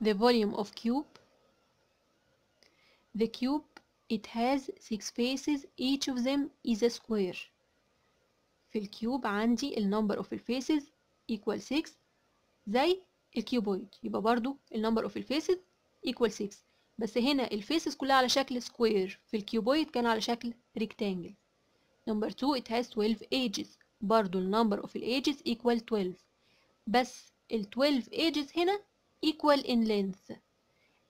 the volume of cube the cube it has six faces each of them is a square في الكيوب عندي ال number of faces equal 6 زي الكيوبويد يبقى برضو ال number of faces equal 6 بس هنا الفيسز كلها على شكل سكوير في الكيوبويد كان على شكل ريكتانجل number 2 it has 12 edges برضو ال number of edges equal 12 بس ال 12 edges هنا equal in length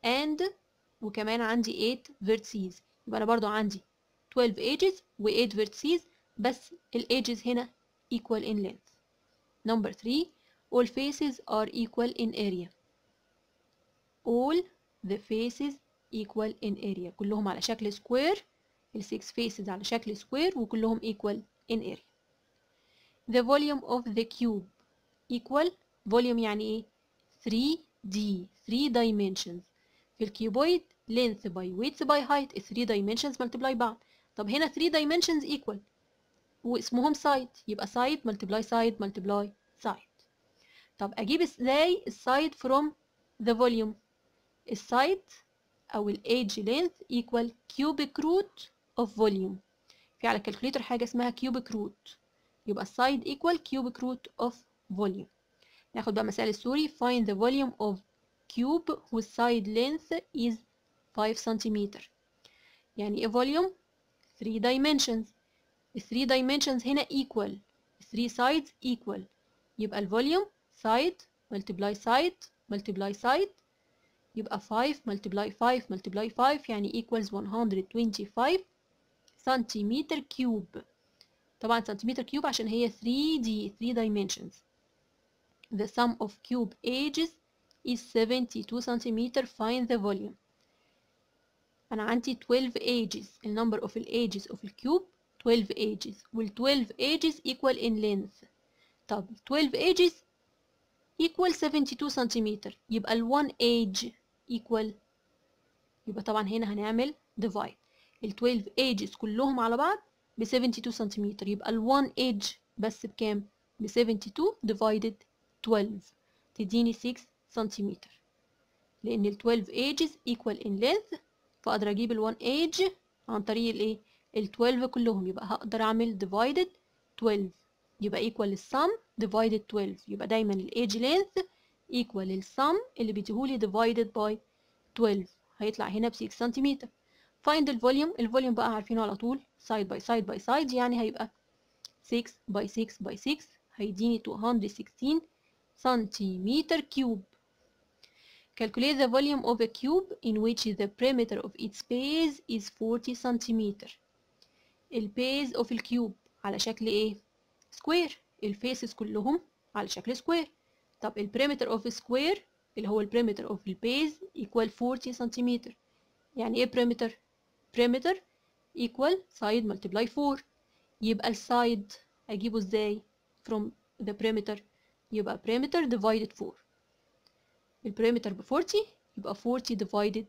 and وكمان عندي 8 vertices يبقى أنا برضو عندي 12 edges و 8 vertices بس ال edges هنا equal in length number 3 all faces are equal in area all the faces equal in area كلهم على شكل square ال 6 faces على شكل square وكلهم equal in area the volume of the cube equal volume يعني ايه 3 D three dimensions في الكيوبويد length by width by height 3 dimensions multiply بعض طب هنا 3 dimensions equal واسمهم side يبقى side multiply side multiply side طب اجيب ازاي side from the volume side او الage length equal cubic root of volume في على الكالكوليتر حاجة اسمها cubic root يبقى side equal cubic root of volume ناخد بقى مسائل السوري find the volume of cube whose side length is 5 cm يعني ايه volume 3 dimensions 3 dimensions هنا equal 3 sides equal يبقى الفوليوم side multiply side multiply side يبقى 5 multiply 5 multiply 5 يعني equals 125 سنتيمتر كيوب طبعا سنتيمتر كيوب عشان هي 3D 3 dimensions the sum of cube edges is 72 centimeter. Find the volume. أنا عندي 12 edges. The number of the edges of the cube 12 edges. Will 12 edges equal in length? طب 12 edges equal 72 centimeter. يبقى ال 1 edge equal يبقى طبعا هنا هنعمل divide. ال 12 edges كلهم على بعض ب 72 سنتيمتر يبقى ال 1 edge بس بكام؟ ب 72 divided 12 تديني 6 سنتيمتر لان ال 12 ايجز ايكوال ان لينث فاقدر اجيب ال 1 ايج عن طريق الايه ال 12 إيه؟ كلهم يبقى هقدر اعمل ديفايدد 12 يبقى ايكوال السم ديفايدد 12 يبقى دايما الايج لينث ايكوال السم اللي بيديهولي ديفايدد باي 12 هيطلع هنا ب 6 سنتيمتر فايند الفوليوم الفوليوم بقى عارفينه على طول سايد باي سايد باي سايد يعني هيبقى 6 باي 6 باي 6 هيديني 216 سنتيمتر كيوب Calculate the volume of a cube in which the perimeter of its base is 40 centimeter. البيز of the cube على شكل ايه؟ سكوير. الفيسز كلهم على شكل سكوير. طب البريمتر اوف سكوير اللي هو البريمتر the base equal 40 سنتيمتر. يعني ايه بريمتر؟ بريمتر equal side multiply 4 يبقى السايد اجيبه ازاي؟ from the perimeter يبقى perimeter divided 4 ال perimeter ب 40 يبقى 40 divided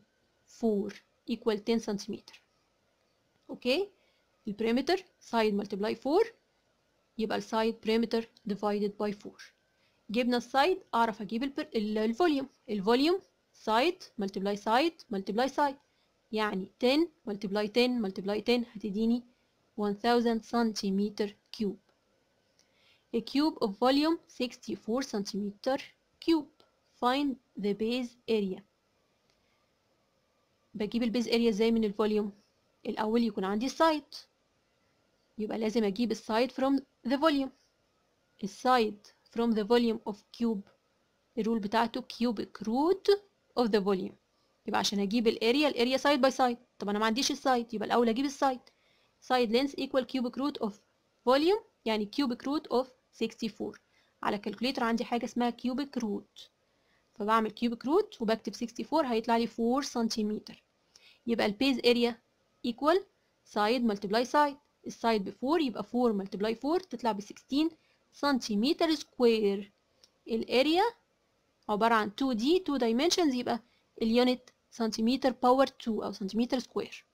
4 equal 10 سنتيمتر اوكي ال perimeter side multiply 4 يبقى ال side perimeter divided by 4 جبنا ال side اعرف اجيب ال volume ال volume side multiply side multiply side يعني 10 multiply 10 multiply 10 هتديني 1000 سنتيمتر كيوب A cube of volume 64 centimeter cube. Find the base area. بجيب البيز اريا ازاي من الفوليوم الاول يكون عندي side يبقى لازم اجيب السايد from the volume السايد from the volume of cube الرول بتاعته cubic root of the volume يبقى عشان اجيب الاريا الاريا سايد باي سايد طب انا ما عنديش السايد يبقى الاول اجيب السايد سايد length equal cubic root of volume يعني cubic root of 64 على الكالكوليتر عندي حاجة اسمها كيوبيك روت فبعمل كيوبيك روت وبكتب 64 هيطلع لي 4 سنتيمتر يبقى البيز اريا ايكوال سايد ملتبلاي سايد السايد ب 4 يبقى 4 ملتبلاي 4 تطلع ب 16 سنتيمتر سكوير الاريا عبارة عن 2 d 2 dimensions يبقى اليونت سنتيمتر باور 2 أو سنتيمتر سكوير